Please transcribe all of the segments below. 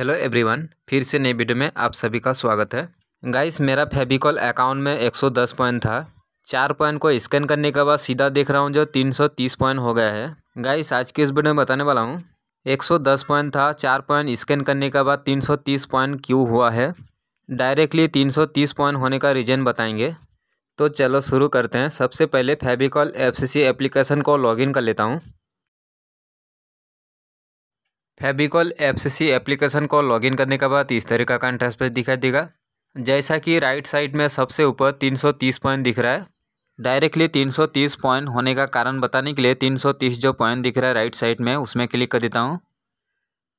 hello everyone फिर से नई वीडियो में आप सभी का स्वागत है गाइस मेरा फेबिकॉल अकाउंट में 110 पॉइंट था चार पॉइंट को स्कैन करने के बाद सीधा देख रहा हूँ जो 330 पॉइंट हो गया है गाइस आज की इस वीडियो में बताने वाला हूँ 110 पॉइंट था चार पॉइंट स्कैन करने के बाद 330 पॉइंट क्यों हुआ है डायरेक्टली तीन पॉइंट होने का रीजन बताएँगे तो चलो शुरू करते हैं सबसे पहले फेबिकॉल एफ एप्लीकेशन को लॉगिन कर लेता हूँ फेबिकॉल सी एप्लीकेशन को लॉगिन करने के बाद इस तरीके का इंटरेस पेज दिखाई देगा जैसा कि राइट साइड में सबसे ऊपर 330 पॉइंट दिख रहा है डायरेक्टली 330 पॉइंट होने का कारण बताने के लिए 330 जो पॉइंट दिख रहा है राइट साइड में उसमें क्लिक कर देता हूँ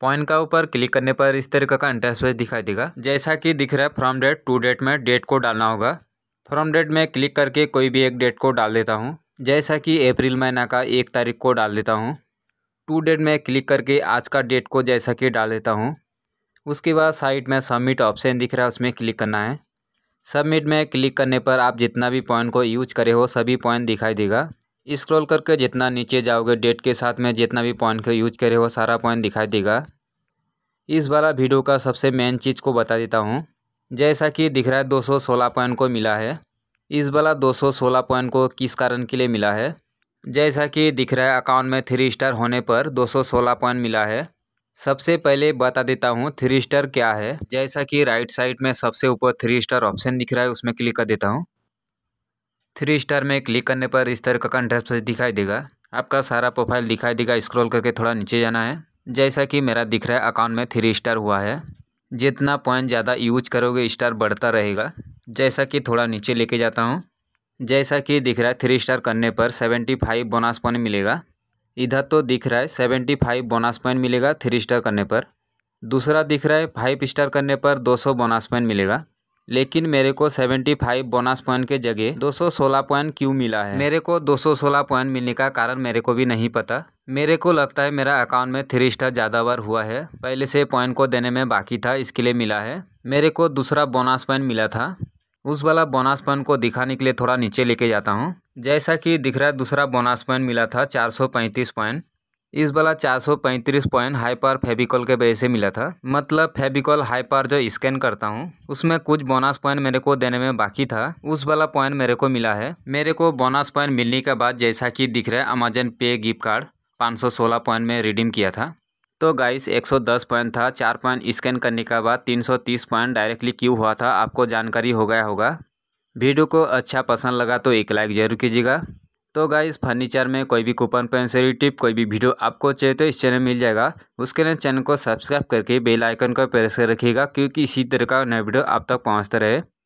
पॉइंट का ऊपर क्लिक करने पर इस तरीके का इंटरेस्ट पेज दिखाई देगा जैसा कि दिख रहा है फ्रॉम डेट टू डेट में डेट को डालना होगा फ्रॉम डेट में क्लिक करके कोई भी एक डेट को डाल देता हूँ जैसा कि अप्रैल महीना का एक तारीख को डाल देता हूँ टू डेट में क्लिक करके आज का डेट को जैसा कि डाल देता हूँ उसके बाद साइड में सबमिट ऑप्शन दिख रहा है उसमें क्लिक करना है सबमिट में क्लिक करने पर आप जितना भी पॉइंट को यूज करे हो सभी पॉइंट दिखाई देगा स्क्रॉल करके जितना नीचे जाओगे डेट के साथ में जितना भी पॉइंट को यूज करे हो सारा पॉइंट दिखाई देगा इस वाला वीडियो का सबसे मेन चीज़ को बता देता हूँ जैसा कि दिख रहा है दो पॉइंट को मिला है इस वाला दो पॉइंट को किस कारण के लिए मिला है जैसा कि दिख रहा है अकाउंट में थ्री स्टार होने पर 216 पॉइंट मिला है सबसे पहले बता देता हूँ थ्री स्टार क्या है जैसा कि राइट साइड में सबसे ऊपर थ्री स्टार ऑप्शन दिख रहा है उसमें क्लिक कर देता हूँ थ्री स्टार में क्लिक करने पर इस तरह का कंटेस्ट दिखाई देगा आपका सारा प्रोफाइल दिखाई देगा स्क्रॉल करके थोड़ा नीचे जाना है जैसा कि मेरा दिख रहा है अकाउंट में थ्री स्टार हुआ है जितना पॉइंट ज़्यादा यूज करोगे स्टार बढ़ता रहेगा जैसा कि थोड़ा नीचे लेके जाता हूँ जैसा कि दिख रहा है थ्री स्टार करने पर सेवेंटी फाइव बोनस पॉइंट मिलेगा इधर तो दिख रहा है सेवेंटी फाइव बोनस पॉइंट मिलेगा थ्री स्टार करने पर दूसरा दिख रहा है फाइव स्टार करने पर दो सौ बोनस पॉइंट मिलेगा लेकिन मेरे को सेवेंटी फाइव बोनस पॉइंट के जगह दो सौ सोलह पॉइंट क्यों मिला है मेरे को दो सौ सोलह पॉइंट मिलने का कारण मेरे को भी नहीं पता मेरे को लगता है मेरा अकाउंट में थ्री स्टार ज़्यादा बार हुआ है पहले से पॉइंट को देने में बाकी था इसके लिए मिला है मेरे को दूसरा बोनस पॉइंट मिला था उस वाला बोनास पॉइंट को दिखाने के लिए थोड़ा नीचे लेके जाता हूँ जैसा कि दिख रहा है दूसरा बोनास पॉइंट मिला था चार सौ पैंतीस पॉइंट इस वाला चार सौ पैंतीस पॉइंट हाइपर फेबिकॉल के वजह से मिला था मतलब फेबिकॉल हाइपर जो स्कैन करता हूँ उसमें कुछ बोनस पॉइंट मेरे को देने में बाकी था उस वाला पॉइंट मेरे को मिला है मेरे को बोनस पॉइंट मिलने के बाद जैसा कि दिख रहा है अमेजन पे गिफ्ट कार्ड सोलह पॉइंट में रिडीम किया था तो गाइस 110 पॉइंट था चार पॉइंट स्कैन करने के बाद 330 पॉइंट डायरेक्टली क्यों हुआ था आपको जानकारी हो गया होगा वीडियो को अच्छा पसंद लगा तो एक लाइक जरूर कीजिएगा तो गाइस फर्नीचर में कोई भी कूपन पेंसरी टिप कोई भी वीडियो आपको चाहिए तो इस चैनल मिल जाएगा उसके लिए चैनल को सब्सक्राइब करके बेल आइकन को प्रेस कर रखिएगा क्योंकि इसी तरह का नया वीडियो आप तक पहुँचते रहे